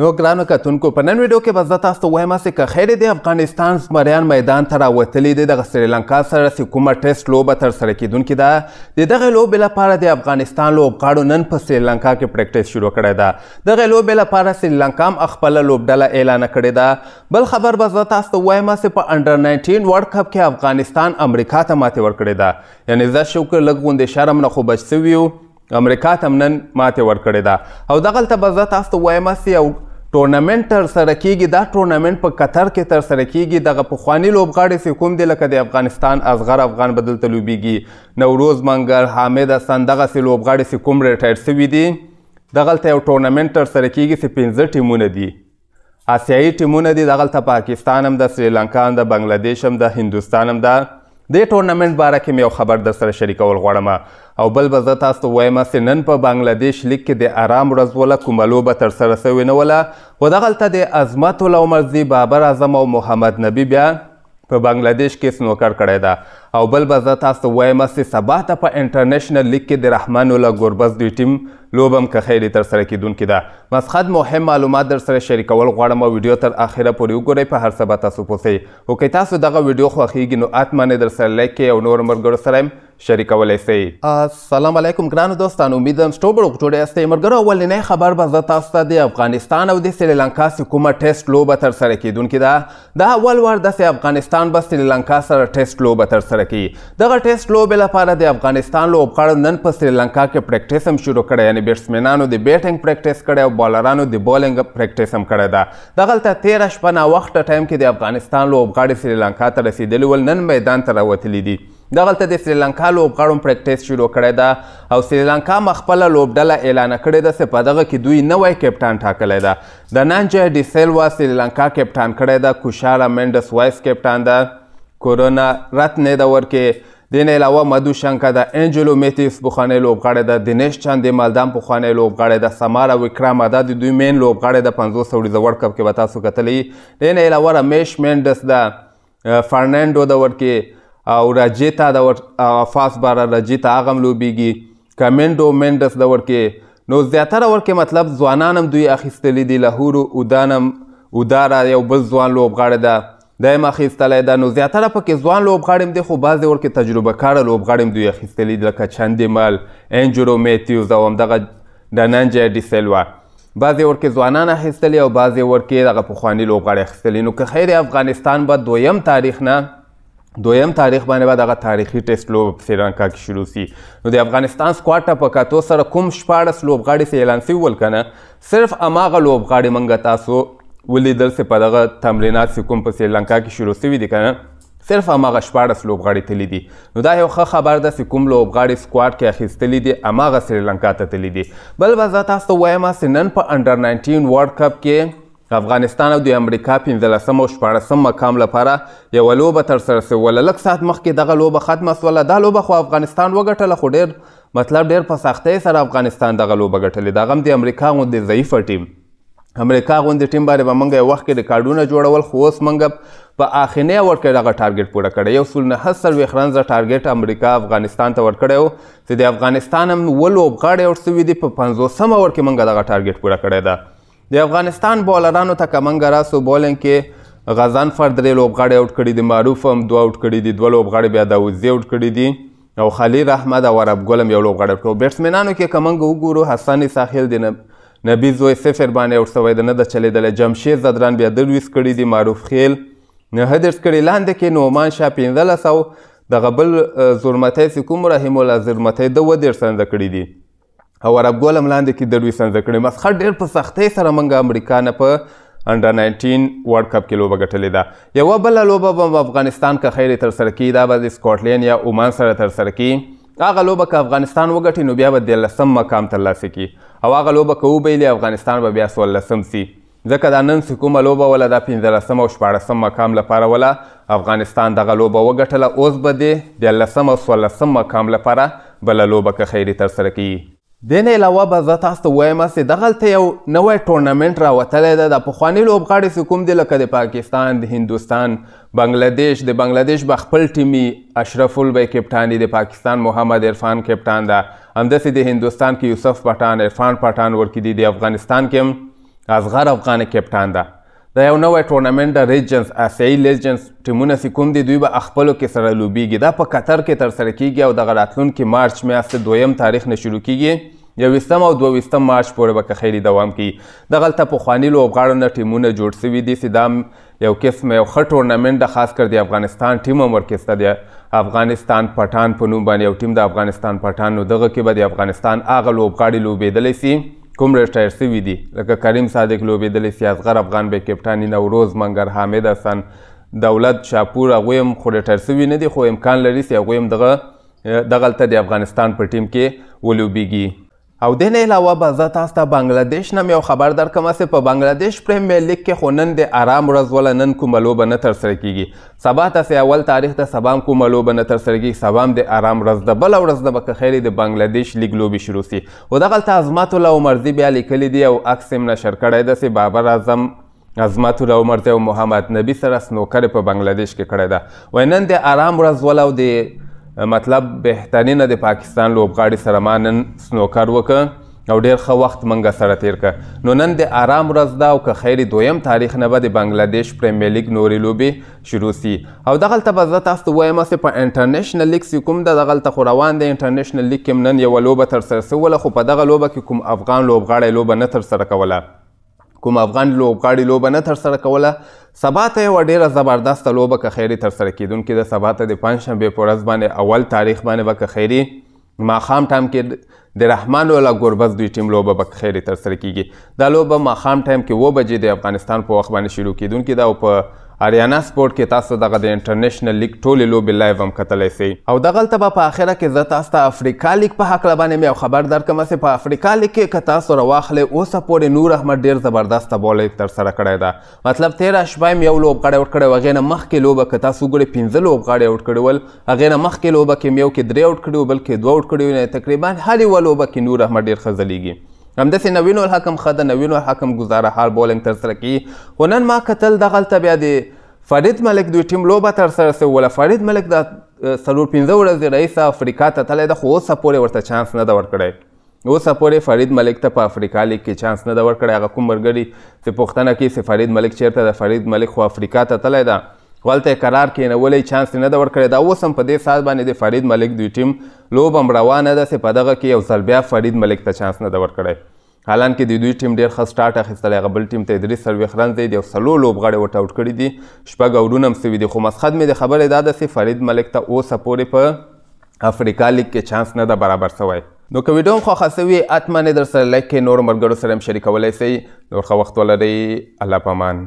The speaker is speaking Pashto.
نو ګرانو کتونکو په نن ویډیو کې به زه تاسو ته وایم چې که خیر دی افغانستان زمریان میدان ته راوتلی دی دغه سریلانکا سره چې کومه ټیسټ لوبه ترسره کیدونکې ده د دغې لوبې لپاره د افغانستان لوبغاړو نن په سریلانکا کې پریکټیس شروع کړی ده دغه لوبې لپاره سریلانکا هم خپله لوبډله اعلانه کړې ده بل خبر به زه تاسو ته وایم چې په انډر 19 ورلډ کپ کې افغانستان امریکا ته ماتې ورکړې ده یعنی زه شکر لږ غوندې شرم نه خو بچ سوي امریکا تم نن ماتې ورکړې ده او دغلته به زه تاسو ته وایم چې ټورنمنت تر سره کیږي دا ټورنمنت په قطر کې تر سره کیږي دغه پخوانی لوبغاړي سې کوم دی لکه د افغانستان اصغر افغان بدل ته لوبیږي نوروز منګر حامد حسن دغه سې لوبغاړي سې کوم ریټایر سوي دي دغلته یو ټورنمنت تر سره کیږي سې پنځه ټیمونه دي آسیایي ټیمونه دي دغلته پاکستان هم د سریلانکا هم د بنګلادیش هم د هندوستان هم ده د ټورنمنت باره کې مې یو خبر در سره شریکول غواړم او بل به زه تاسو ته وایم چې نن په بنګلادیش لیګ کې د آرام ورځ وله کومه لوبه ترسره سوې نه وله و دغلته د عظمت العمرزي بابر اعظم او محمد نبي بیا په بنگلاديش کې سنوکر کړی ده او بل به زه تاسو وایم چې سبا ته په انټرنیشنل لیګ کې د رحمان الله ګربز دوی ټیم لوبه هم که خیرې ترسره کیدونکې ده مسخد مهم معلومات درسره شریکول غواړم او ویډیو تر اخره پورې وګورئ په هر څه به تاسو پوسئ او که تاسو دغه ویډیو خوښیږي نو اتمنې درسره لایک کړئ او نور ملګرو سره شریکولای سي السلام علیکم ګران دوستانو امیدم سټوبړو جوړه استه مرګرو ولنې خبر به زه تاسو ته د افغانستان او د سریلانکا حکومت ټیسټ لوبه تر سره کیدونکې ده دا اول وار د افغانستان به سریلانکا سره ټیسټ لوبه تر سره کی دغه ټیسټ لوبه لپاره د افغانستان لوبغاړو نن په سریلانکا کې پریکټیس هم شروع کړی یعنی بیټسمنانو د بیټینګ پریکټیس کړی او بالرانو د بولینګ پریکټیس هم کړی ده دغلته 13 شپه نا وخت ټایم کې د افغانستان لوبغاړي سریلانکا ته رسیدلی ول نن میدان ته راوتلی دي دغلته د سریلانکا لوبغاړو پریکټیس شروع کړی ده او سریلانکا م خپله لوبډله اعلانه کړې ده چې په دغه کې دوی نوی کپټان ټاکلی ده د نانجا ډي سیلوا سریلانکا کپټان کړی ده کوشارا منډس وایس کپټان ده کورونا رتنې ده ورکې دین علاوه مدو شنکا د انجلو میتیس بخانه لوبغاړی د دینیش چاند د مالدان بخانه لوبغاړی د سمارا وکرام ادا د دوی مین لوبغاړی د 500 سوړي د ورډ کپ کې به تاسو کتلی دین علاوه رمیش مینډس د فرنانډو د ورکه او راجې ته د فاس باره راجې ته هغه هم لوبیږي کمنډو منډس د ورکې نو زیاتره ورکې مطلب ځوانان هم دوی اخیستلی دي لاهور اودانم اوداره یو بل ځوان لوبغاړی ده دا هم اخیستلی ده نو زیاتره پکې ځوان لوبغاړی هم دی خو بعضې ورکې تجربه کاره لوبغاړي هم دوی اخیستلی دي لکه چندیمال انجرو میتیوز او همدغه ډننجه ډیسلوا بعضې ورکې ځوانان اخیستلی او بعضې ورکې دغه پخواني لوبغاړي اخیستلی نو که خیر افغانستان به دویم تاریخ نه دویم تاریخ باندې بعد هغه تاریخي ټیسټ لوب په سریلانکا کې شروع سی نو د افغانستان سکواډ په کاتو سره کوم شپاړس لوبغاړي سه اعلان سی ول کنه صرف اماغه لوبغاړي منګه تاسو ولیدل سه په دغه تمرینات سه کوم په سریلانکا کې شروع سی دي کنه صرف اماغه شپاړس لوبغاړي تللی دي نو دا یو ښه خبر ده چې کوم لوبغاړي سکواډ کې اخیستلی دي اماغه سریلانکا ته تللی دي بل به زه تاسو وایم چې نن په انډر 19 ورلد کپ کې افغانستان او د امریکا 15 او 14 مقام لپاره یو لوبه تر سره سو ولک ساعت مخکې دغه لوبه ختمه سوله دا لوبه خو افغانستان وګټله خو ډیر مطلب ډیر په سختۍ سره افغانستان دغه لوبه ګټلې دا غم د امریکا غوندې ضعیفه ټیم امریکا غوندې ټیم باندې به موږ یو وخت کې ریکارډونه جوړول خو اوس موږ په اخرنی اوور کې دغه ټارګټ پوره کړی یو سل نه څلوېښت رنزه ټارګټ امریکا افغانستان ته ورکړی و چې د افغانستان هم اووه لوبغاړي اوړ سوي دي په پنځوسم اوور کې موږ دغه ټارګټ پوره کړی ده د افغانستان بولرانو ته کمنګ راسو بولینګ کې غزان فر درې لوبغاړي اوټ کړي دي معروف هم دوه اوټ کړي دي دوه لوبغاړي بیا داوزي اوټ کړي دي او خلیل احمد او عرب ګل هم یو لوبغاړی اوټ کړو بیټسمینانو کې که موږ وګورو حسن ساحل د نبي زوی صفر باندې اوټ سوی دی نه ده چلیدلی جمشید زدران بیا درویس کړي دي معروف خیل نهه دېرش کړي لاندې کې نعمان شاه پنځلس او دغه بل زرمتی چې کوم رحیم الله زرمتی ده اوه دېرش رنزه کړي دي او عرب ګول ملاندې کې دروي سنځ کړې مسخر ډېر په سختۍ سره منګه امریکا نه په انډر 19 ورلد کپ کې لوبه ګټلې ده یو بل لوبه په افغانستان کې خیر تر سره کې دا به سکاټلند یا عمان سره تر سره کې هغه لوبه که افغانستان وګټي نو بیا به دولسم مقام ترلاسه کړي او هغه لوبه که وبیلي افغانستان به بیا څوارلسم سي ځکه دا نن چې کومه لوبه وله دا پنځلسم او شپاړسم مقام لپاره وله افغانستان دغه لوبه وګټله اوس به دې دولسم او څوارلسم مقام لپاره بله لوبه که خیري ترسره کوي دین علاوه به زه تاسو ته ووایم چې دغلته یو نوی ټورنمنټ راوتلی ده د پخواني لوبغاړي چې کوم دي لکه د پاکستان د هندوستان بنګلادیش د بنګلادیش به خپل ټیمي اشرف البی کپټان دی د پاکستان محمد عرفان کپټان ده همداسې د هندوستان کې یوسف پټان عرفان پټان ورکی دی د افغانستان کې هم اصغر افغان کپټان ده دا یو نوې ټورنمنت د ریجنز آسیایي لیجنز ټیمونه چې کوم دي دوی به خپلو کې سره لوبیږي دا په قطر کې ترسره کیږي او دغه راتلونکي مارچ میاشتې دویم تاریخ نه شروع کیږي یوویشتم او دوویشتم مارچ پورې به که خیلی دوام کوي دغلته پخواني لوبغاړو نه ټیمونه جوړ سوي دي چې دا یو قسم یو ښه ټورنمنت د خاص کر د افغانستان ټیم هم ورکسته دی افغانستان پټان په نوم باندې یو ټیم د افغانستان پټان نو دغه کې به د افغانستان هغه لوبغاړي لوبېدلی سي کوم رشټایر سوي دي لکه کریم صادق لوبېدلی سیاسغر افغان بې کپټاني نوروز منګر حامد حسن دولت شاپور هغوی هم خو رټر سوي نه دي خو امکان لري چې هغوی هم دغه دغلته د افغانستان په ټیم کې ولوبیږي او د نه علاوه به زه تاسو ته بنګلادیش نه یو خبر درکمه چې په بنګلادیش پریمیر لیګ کې خو نن د آرام ورځ ولا نن کومه لوبه نه ترسره کیږي سبا تاسې اول تاریخ ته سبا هم کومه لوبه نه ترسره کیږي سبا هم د آرام ورځ ده بله ورځ نه به که خیر د بنګلادیش لیګ لوبې شروع سي خو دغلته عظمت الله عمرزي بیا لیکلی دی او عکس یې نشر کړی ده چې بابر اعظم عظمت الله عمر او محمد نبی سره سنوکر په بنگلاديش کې کړی ده وای نن د آرام ورځ ولو د مطلب بهترینه د پاکستان لوبغاړي سره ما نن سنوکر وکړه او ډیر ښه وخت منګه سره تیر کړ نو نن د آرام ورځ ده او که خیر دویم تاریخ نه به د بنګلادیش پریمیر لیګ نورې لوبې شروع سي او دغلته به زه تاسو ته وایم چې په انټرنیشنل لیګ سي کوم ده دغلته خو روان دی انټرنیشنل لیګ کې نن یوه لوبه ترسره سوله خو په دغه لوبه کې کوم افغان لوبغاړی لوبه نه ترسره کوله کوم افغان لوبغاړي لوبه نه ترسره کوله سبا ته یوه ډېره زبردسته لوبه که خیري ترسره کیدونکې ده سبا ته د پنجشنبې په ورځ باندې اول تاریخ باندې به که خیري ماښام ټایم کې د رحمان الله ګربز دوی ټیم لوبه به خیري ترسره کیږي دا لوبه ماښام ټایم کې اوه بجې د افغانستان په وخت باندې شروع کیدونکې ده او په اریانا سپورت کې تاسو دغه د انټرنیشنل لیگ ټولې لوبې لایو هم کتلی سئ او دغلته به په اخره کې زه تاسو ته افریقا لیګ په هکله باندې مې یو خبر درکړم چې په افریقا لیګ کې که تاسو راواخلئ اوسه پورې نور احمد ډېر زبردسته بولۍ ترسره کړی ده مطلب تېره شپه یې یو لوبغاړی اوټ کړی و هغې نه مخکې لوبه که تاسو وګورئ پنځه لوبغاړي اوټ کړي ول هغې نه مخکې لوبه کې مې یو کې درې اوټ کړي وو بلکې دوه اوټ کړي وو تقریبا هر یوه لوبه کې نور احمد ډېر ښه ځلیږي همداسې نوین الحکم ښه د نوین الحکم ګزاره حال بولینګ ترسره کوي خو نن ما کتل دغلته بیا د فرید ملک دوی ټیم لوبه ترسره سوې وله فرید ملک د څلور پنځه ورځې راهیسه افریقا ته تللی ده خو اوسه پورې ورته چانس نه ده ورکړی اوسه پورې فرید ملک ته په افریقا لیګ کې چانس نه ده ورکړی هغه کوم ملګري چې پوښتنه کوي چې فرید ملک چیرته ده فرید ملک خو افریقا ته تللی ده والته قرار کینولې چانس نه دا ورکړی دا اوس هم په دې ساعت باندې د فرید ملک دوی ټیم لوب هم روانه ده چې په دغه کې یو ځل بیا فرید ملک ته چانس نه دا ورکړی حالانکه د دوی ټیم ډیر ښه سټارټ اخیستلی هغه بل ټیم ته درې څلوېښت رنز دی د یو څلور لوبغاړي ورته اوټ کړي دي شپږ اورونه هم سوي دي خو مسخد مې د خبرې دا ده چې فرید ملک ته اوسه پورې په افریقا لیګ کې چانس نه ده برابر سوی نو که ویډیو هم خوښه سوي حتمن یې درسره لایک کړئ نورو ملګرو سره هم شریکولی سئ نور ښه وخت ولرئ الله پامان